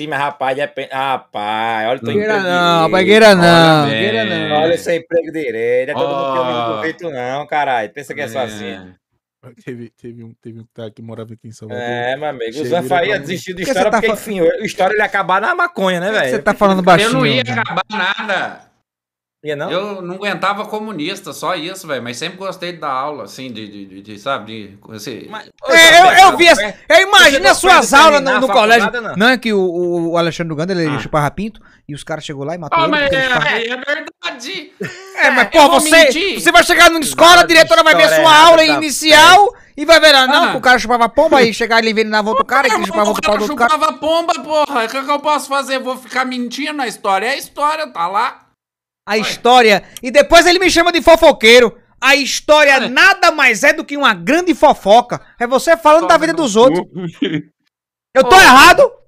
cima, rapaz, Rapaz, olha o teu Não, rapaz, queira não, queira não. Olha o seu emprego direito. É todo mundo não, caralho. Pensa que é, só assim. Teve, teve, um, teve um cara que morava aqui em São Paulo. É, meu amigo. O Zan Faria desistiu de história tá porque, enfim, o história ele ia acabar na maconha, né, velho? Você tá falando baixinho. Eu não ia acabar nada não? Eu não aguentava comunista, só isso, velho. Mas sempre gostei da aula, assim, de, de, de, de sabe, de. Assim, mas, eu, é, eu, eu vi as, Eu é, imagino as suas aulas no, no colégio. Não. não. é que o, o Alexandre Luganda ele ah. chupava pinto e os caras chegou lá e matou oh, ele. Mas é, é, verdade. É, mas, é, pô, você, você vai chegar numa escola, a diretora vai ver sua aula inicial. E vai ver, ah, não, ah. o cara chupava pomba e chegar ele volta do cara e chupava o pau do cara. chupava pomba, porra. O que, que eu posso fazer? Vou ficar mentindo a história? É a história, tá lá. A história. E depois ele me chama de fofoqueiro. A história nada mais é do que uma grande fofoca. É você falando da vida dos outros. Eu tô errado?